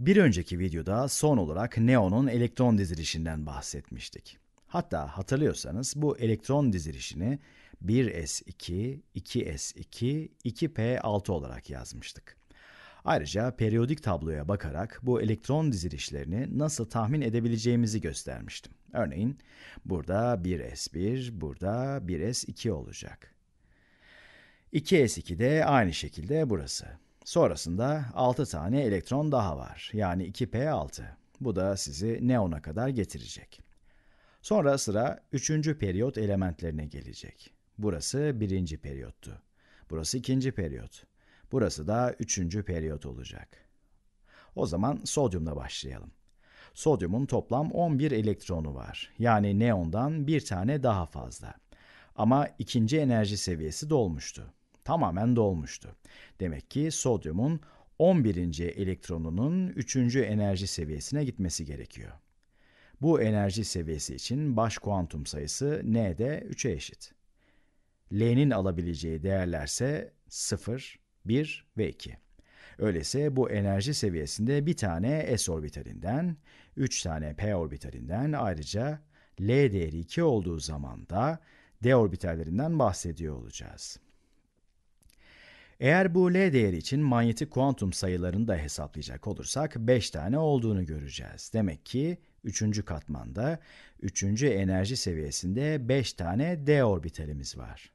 Bir önceki videoda son olarak neonun elektron dizilişinden bahsetmiştik. Hatta hatırlıyorsanız bu elektron dizilişini 1s2, 2s2, 2p6 olarak yazmıştık. Ayrıca periyodik tabloya bakarak bu elektron dizilişlerini nasıl tahmin edebileceğimizi göstermiştim. Örneğin burada 1s1, burada 1s2 olacak. 2s2 de aynı şekilde burası. Sonrasında 6 tane elektron daha var. Yani 2p6. Bu da sizi neona kadar getirecek. Sonra sıra 3. periyot elementlerine gelecek. Burası 1. periyottu. Burası 2. periyot. Burası da 3. periyot olacak. O zaman sodyumla başlayalım. Sodyumun toplam 11 elektronu var. Yani neondan bir tane daha fazla. Ama ikinci enerji seviyesi dolmuştu tamamen dolmuştu. Demek ki sodyumun 11. elektronunun 3. enerji seviyesine gitmesi gerekiyor. Bu enerji seviyesi için baş kuantum sayısı n de 3'e eşit. L'nin alabileceği değerlerse 0, 1 ve 2. Öyleyse bu enerji seviyesinde bir tane s orbitalinden, 3 tane p orbitalinden ayrıca L değeri 2 olduğu zaman da d orbitallerinden bahsediyor olacağız. Eğer bu L değeri için manyetik kuantum sayılarını da hesaplayacak olursak 5 tane olduğunu göreceğiz. Demek ki 3. katmanda 3. enerji seviyesinde 5 tane D orbitalimiz var.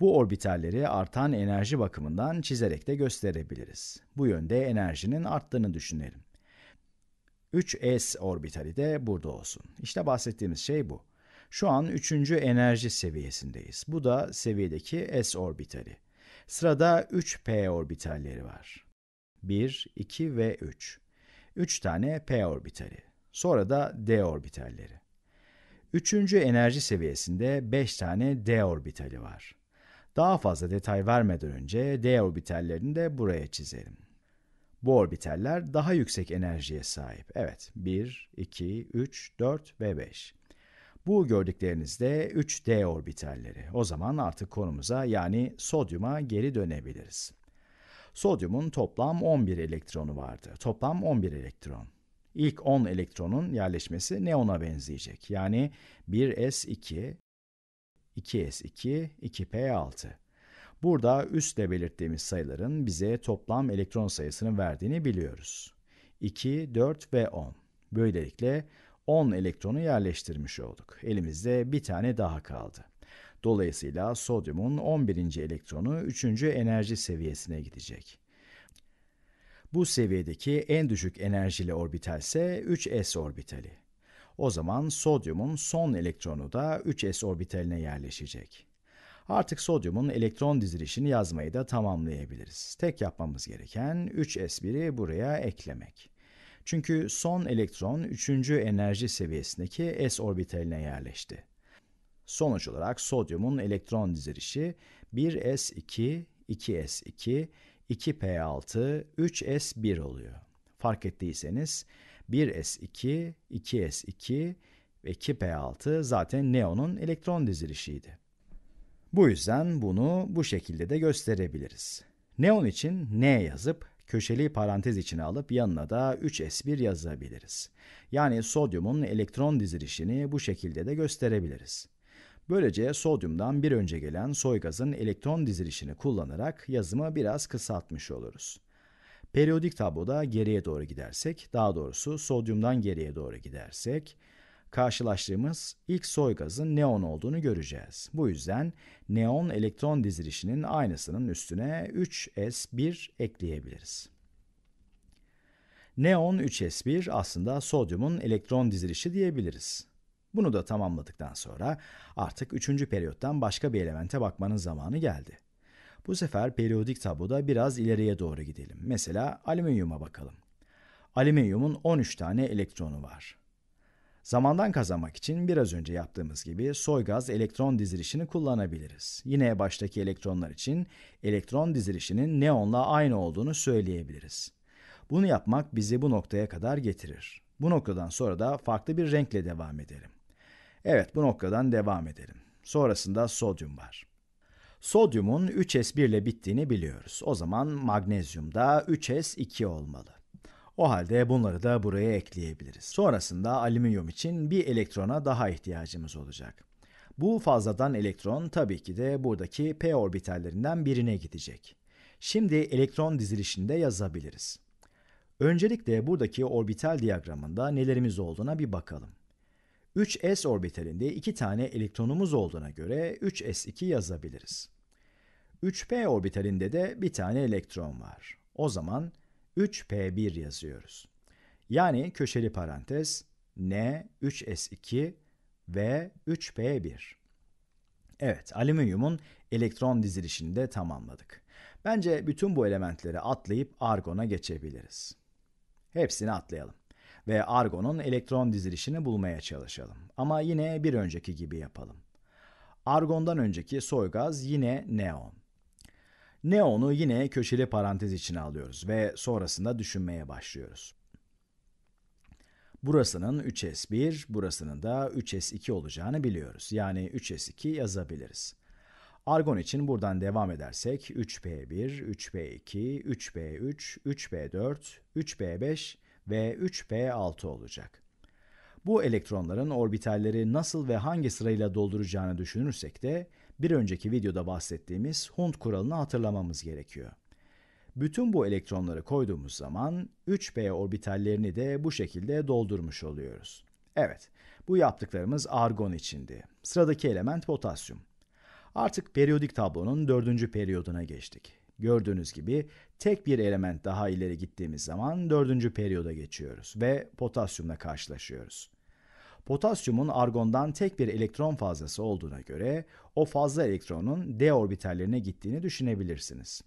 Bu orbitalleri artan enerji bakımından çizerek de gösterebiliriz. Bu yönde enerjinin arttığını düşünelim. 3s orbitali de burada olsun. İşte bahsettiğimiz şey bu. Şu an 3. enerji seviyesindeyiz. Bu da seviyedeki s orbitali. Sırada 3 p orbitalleri var. 1, 2 ve 3. 3 tane p orbitali. Sonra da d orbitalleri. Üçüncü enerji seviyesinde 5 tane d orbitali var. Daha fazla detay vermeden önce d orbitallerini de buraya çizelim. Bu orbitaller daha yüksek enerjiye sahip. Evet, 1, 2, 3, 4 ve 5. Bu gördükleriniz de 3D orbitalleri. O zaman artık konumuza yani sodyuma geri dönebiliriz. Sodyumun toplam 11 elektronu vardı. Toplam 11 elektron. İlk 10 elektronun yerleşmesi neona benzeyecek. Yani 1s2, 2s2, 2p6. Burada üstte belirttiğimiz sayıların bize toplam elektron sayısını verdiğini biliyoruz. 2, 4 ve 10. Böylelikle 10 elektronu yerleştirmiş olduk. Elimizde bir tane daha kaldı. Dolayısıyla sodyumun 11. elektronu 3. enerji seviyesine gidecek. Bu seviyedeki en düşük enerjili orbital ise 3s orbitali. O zaman sodyumun son elektronu da 3s orbitaline yerleşecek. Artık sodyumun elektron dizilişini yazmayı da tamamlayabiliriz. Tek yapmamız gereken 3s1'i buraya eklemek. Çünkü son elektron 3. enerji seviyesindeki s orbitaline yerleşti. Sonuç olarak sodyumun elektron dizilişi 1s2, 2s2, 2p6, 3s1 oluyor. Fark ettiyseniz 1s2, 2s2 ve 2p6 zaten neonun elektron dizilişiydi. Bu yüzden bunu bu şekilde de gösterebiliriz. Neon için N yazıp köşeli parantez içine alıp yanına da 3s1 yazabiliriz. Yani sodyumun elektron dizilişini bu şekilde de gösterebiliriz. Böylece sodyumdan bir önce gelen soy gazın elektron dizilişini kullanarak yazımı biraz kısaltmış oluruz. Periyodik tabloda geriye doğru gidersek, daha doğrusu sodyumdan geriye doğru gidersek, karşılaştığımız ilk soy gazın neon olduğunu göreceğiz. Bu yüzden neon elektron dizilişinin aynısının üstüne 3s1 ekleyebiliriz. Neon 3s1 aslında sodyumun elektron dizilişi diyebiliriz. Bunu da tamamladıktan sonra artık 3. periyottan başka bir elemente bakmanın zamanı geldi. Bu sefer periyodik tabloda biraz ileriye doğru gidelim. Mesela alüminyuma bakalım. Alüminyumun 13 tane elektronu var. Zamandan kazanmak için biraz önce yaptığımız gibi soygaz elektron dizilişini kullanabiliriz. Yine baştaki elektronlar için elektron dizilişinin neonla aynı olduğunu söyleyebiliriz. Bunu yapmak bizi bu noktaya kadar getirir. Bu noktadan sonra da farklı bir renkle devam edelim. Evet bu noktadan devam edelim. Sonrasında sodyum var. Sodyumun 3s1 ile bittiğini biliyoruz. O zaman magnezyum da 3s2 olmalı. O halde bunları da buraya ekleyebiliriz. Sonrasında alüminyum için bir elektrona daha ihtiyacımız olacak. Bu fazladan elektron tabii ki de buradaki p orbitallerinden birine gidecek. Şimdi elektron dizilişinde yazabiliriz. Öncelikle buradaki orbital diyagramında nelerimiz olduğuna bir bakalım. 3s orbitalinde iki tane elektronumuz olduğuna göre 3s2 yazabiliriz. 3p orbitalinde de bir tane elektron var. O zaman 3P1 yazıyoruz. Yani köşeli parantez N, 3S2 ve 3P1. Evet, alüminyumun elektron dizilişini de tamamladık. Bence bütün bu elementleri atlayıp argona geçebiliriz. Hepsini atlayalım ve argonun elektron dizilişini bulmaya çalışalım. Ama yine bir önceki gibi yapalım. Argondan önceki soy gaz yine neon. Neon'u yine köşeli parantez içine alıyoruz ve sonrasında düşünmeye başlıyoruz. Burasının 3S1, burasının da 3S2 olacağını biliyoruz. Yani 3S2 yazabiliriz. Argon için buradan devam edersek 3P1, 3P2, 3P3, 3P4, 3P5 ve 3P6 olacak. Bu elektronların orbitalleri nasıl ve hangi sırayla dolduracağını düşünürsek de bir önceki videoda bahsettiğimiz Hund kuralını hatırlamamız gerekiyor. Bütün bu elektronları koyduğumuz zaman 3p orbitallerini de bu şekilde doldurmuş oluyoruz. Evet, bu yaptıklarımız argon içindi. Sıradaki element potasyum. Artık periyodik tablonun dördüncü periyoduna geçtik. Gördüğünüz gibi tek bir element daha ileri gittiğimiz zaman dördüncü periyoda geçiyoruz ve potasyumla karşılaşıyoruz. Potasyumun argondan tek bir elektron fazlası olduğuna göre o fazla elektronun d orbitallerine gittiğini düşünebilirsiniz.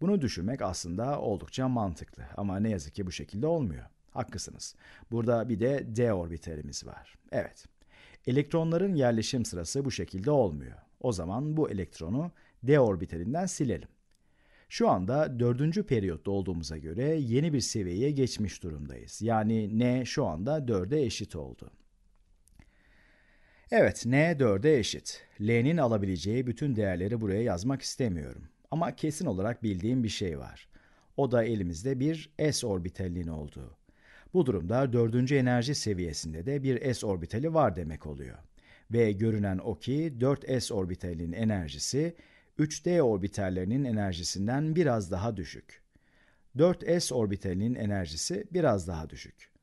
Bunu düşünmek aslında oldukça mantıklı ama ne yazık ki bu şekilde olmuyor. Haklısınız. Burada bir de d orbitalimiz var. Evet. Elektronların yerleşim sırası bu şekilde olmuyor. O zaman bu elektronu d orbitalinden silelim. Şu anda dördüncü periyotta olduğumuza göre yeni bir seviyeye geçmiş durumdayız. Yani n şu anda 4'e eşit oldu. Evet, n 4'e eşit. L'nin alabileceği bütün değerleri buraya yazmak istemiyorum. Ama kesin olarak bildiğim bir şey var. O da elimizde bir s orbitalinin olduğu. Bu durumda dördüncü enerji seviyesinde de bir s orbitali var demek oluyor. Ve görünen o ki 4s orbitalinin enerjisi 3d orbitallerinin enerjisinden biraz daha düşük. 4s orbitalinin enerjisi biraz daha düşük.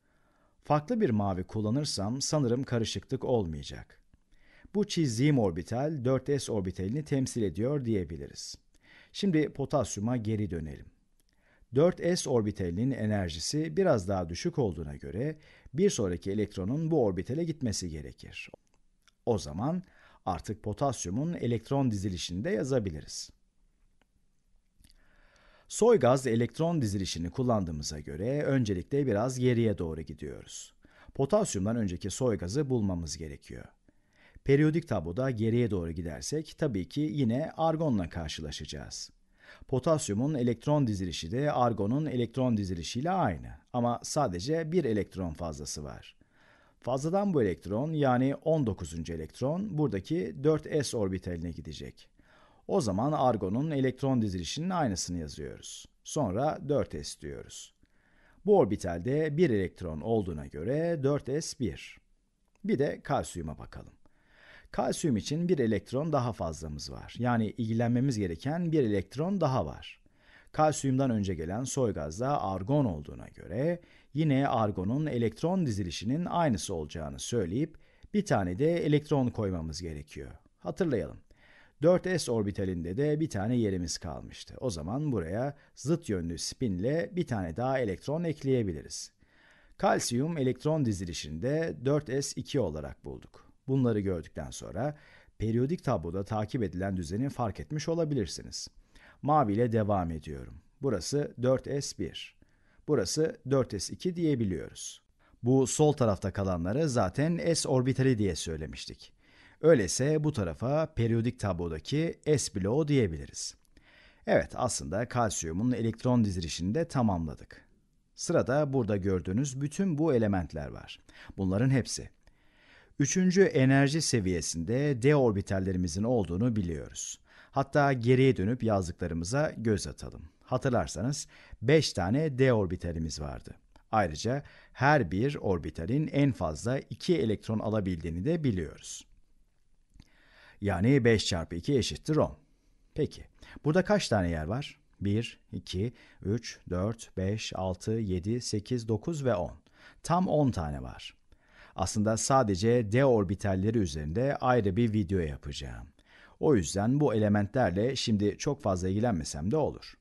Farklı bir mavi kullanırsam sanırım karışıklık olmayacak. Bu çizdiğim orbital 4s orbitalini temsil ediyor diyebiliriz. Şimdi potasyuma geri dönelim. 4s orbitalinin enerjisi biraz daha düşük olduğuna göre bir sonraki elektronun bu orbitale gitmesi gerekir. O zaman artık potasyumun elektron dizilişini de yazabiliriz. Soygaz elektron dizilişini kullandığımıza göre öncelikle biraz geriye doğru gidiyoruz. Potasyumdan önceki soygazı bulmamız gerekiyor. Periyodik tabloda geriye doğru gidersek tabii ki yine argonla karşılaşacağız. Potasyumun elektron dizilişi de argonun elektron dizilişiyle aynı ama sadece bir elektron fazlası var. Fazladan bu elektron yani 19. elektron buradaki 4s orbitaline gidecek. O zaman argonun elektron dizilişinin aynısını yazıyoruz. Sonra 4s diyoruz. Bu orbitalde bir elektron olduğuna göre 4s1. Bir de kalsiyuma bakalım. Kalsiyum için bir elektron daha fazlamız var. Yani ilgilenmemiz gereken bir elektron daha var. Kalsiyumdan önce gelen soy gaz argon olduğuna göre yine argonun elektron dizilişinin aynısı olacağını söyleyip bir tane de elektron koymamız gerekiyor. Hatırlayalım. 4s orbitalinde de bir tane yerimiz kalmıştı. O zaman buraya zıt yönlü spinle bir tane daha elektron ekleyebiliriz. Kalsiyum elektron dizilişinde 4s2 olarak bulduk. Bunları gördükten sonra periyodik tabloda takip edilen düzeni fark etmiş olabilirsiniz. Mavi ile devam ediyorum. Burası 4s1. Burası 4s2 diyebiliyoruz. Bu sol tarafta kalanları zaten s orbitali diye söylemiştik. Öyleyse bu tarafa periyodik tablodaki S bloğu diyebiliriz. Evet aslında kalsiyumun elektron dizilişini de tamamladık. Sırada burada gördüğünüz bütün bu elementler var. Bunların hepsi. Üçüncü enerji seviyesinde d orbitallerimizin olduğunu biliyoruz. Hatta geriye dönüp yazdıklarımıza göz atalım. Hatırlarsanız 5 tane d orbitalimiz vardı. Ayrıca her bir orbitalin en fazla 2 elektron alabildiğini de biliyoruz. Yani 5 çarpı 2 eşittir 10. Peki burada kaç tane yer var? 1, 2, 3, 4, 5, 6, 7, 8, 9 ve 10. Tam 10 tane var. Aslında sadece d orbitalleri üzerinde ayrı bir video yapacağım. O yüzden bu elementlerle şimdi çok fazla ilgilenmesem de olur.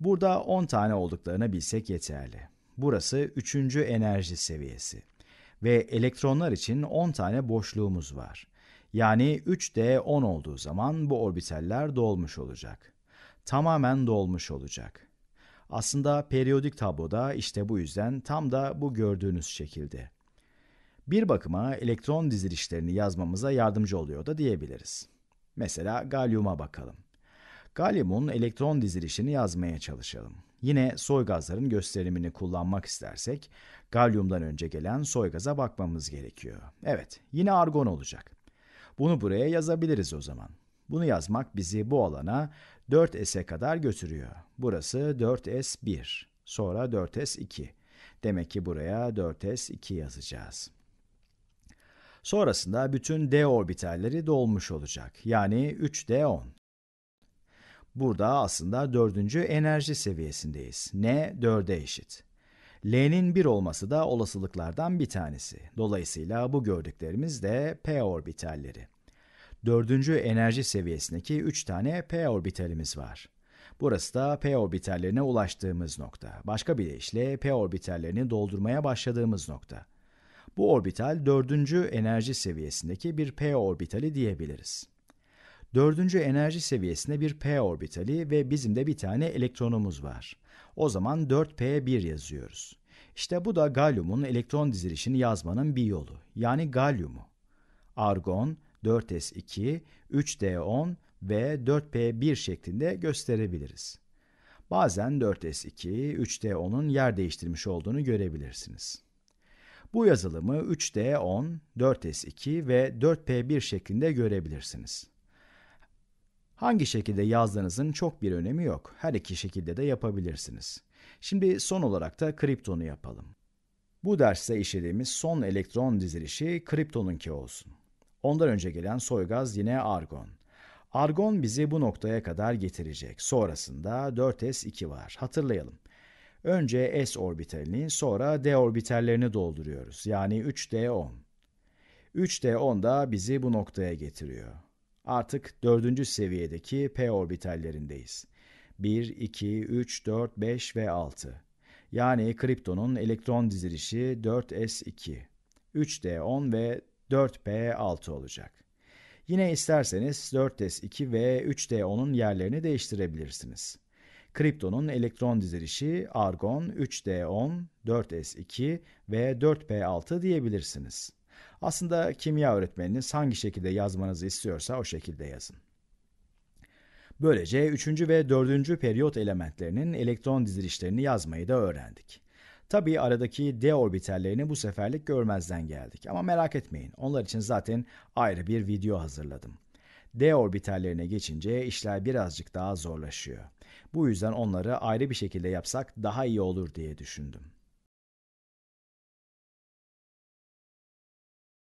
Burada 10 tane olduklarını bilsek yeterli. Burası 3. enerji seviyesi. Ve elektronlar için 10 tane boşluğumuz var. Yani 3D 10 olduğu zaman bu orbitaller dolmuş olacak. Tamamen dolmuş olacak. Aslında periyodik tabloda işte bu yüzden tam da bu gördüğünüz şekilde. Bir bakıma elektron dizilişlerini yazmamıza yardımcı oluyor da diyebiliriz. Mesela galyuma bakalım. Galyumun elektron dizilişini yazmaya çalışalım. Yine soy gazların gösterimini kullanmak istersek galyumdan önce gelen soy gaza bakmamız gerekiyor. Evet, yine argon olacak. Bunu buraya yazabiliriz o zaman. Bunu yazmak bizi bu alana 4s'e kadar götürüyor. Burası 4s1, sonra 4s2. Demek ki buraya 4s2 yazacağız. Sonrasında bütün d orbitalleri dolmuş olacak. Yani 3d10. Burada aslında dördüncü enerji seviyesindeyiz. N 4'e eşit. L'nin 1 olması da olasılıklardan bir tanesi. Dolayısıyla bu gördüklerimiz de p orbitalleri. Dördüncü enerji seviyesindeki 3 tane p orbitalimiz var. Burası da p orbitallerine ulaştığımız nokta. Başka bir deyişle p orbitallerini doldurmaya başladığımız nokta. Bu orbital dördüncü enerji seviyesindeki bir p orbitali diyebiliriz. Dördüncü enerji seviyesinde bir p orbitali ve bizim de bir tane elektronumuz var. O zaman 4p1 yazıyoruz. İşte bu da galyumun elektron dizilişini yazmanın bir yolu. Yani galyumu. Argon 4s2, 3d10 ve 4p1 şeklinde gösterebiliriz. Bazen 4s2, 3d10'un yer değiştirmiş olduğunu görebilirsiniz. Bu yazılımı 3d10, 4s2 ve 4p1 şeklinde görebilirsiniz. Hangi şekilde yazdığınızın çok bir önemi yok. Her iki şekilde de yapabilirsiniz. Şimdi son olarak da kriptonu yapalım. Bu derste işlediğimiz son elektron dizilişi kriptonunki olsun. Ondan önce gelen soygaz yine argon. Argon bizi bu noktaya kadar getirecek. Sonrasında 4s2 var. Hatırlayalım. Önce s orbitalini sonra d orbitallerini dolduruyoruz. Yani 3d10. 3d10 da bizi bu noktaya getiriyor. Artık dördüncü seviyedeki p orbitallerindeyiz. 1, 2, 3, 4, 5 ve 6. Yani kriptonun elektron dizilişi 4s2, 3d10 ve 4p6 olacak. Yine isterseniz 4s2 ve 3d10'un yerlerini değiştirebilirsiniz. Kriptonun elektron dizilişi argon 3d10, 4s2 ve 4p6 diyebilirsiniz. Aslında kimya öğretmeniniz hangi şekilde yazmanızı istiyorsa o şekilde yazın. Böylece 3. ve 4. periyot elementlerinin elektron dizilişlerini yazmayı da öğrendik. Tabii aradaki d orbitallerini bu seferlik görmezden geldik ama merak etmeyin onlar için zaten ayrı bir video hazırladım. D orbitallerine geçince işler birazcık daha zorlaşıyor. Bu yüzden onları ayrı bir şekilde yapsak daha iyi olur diye düşündüm.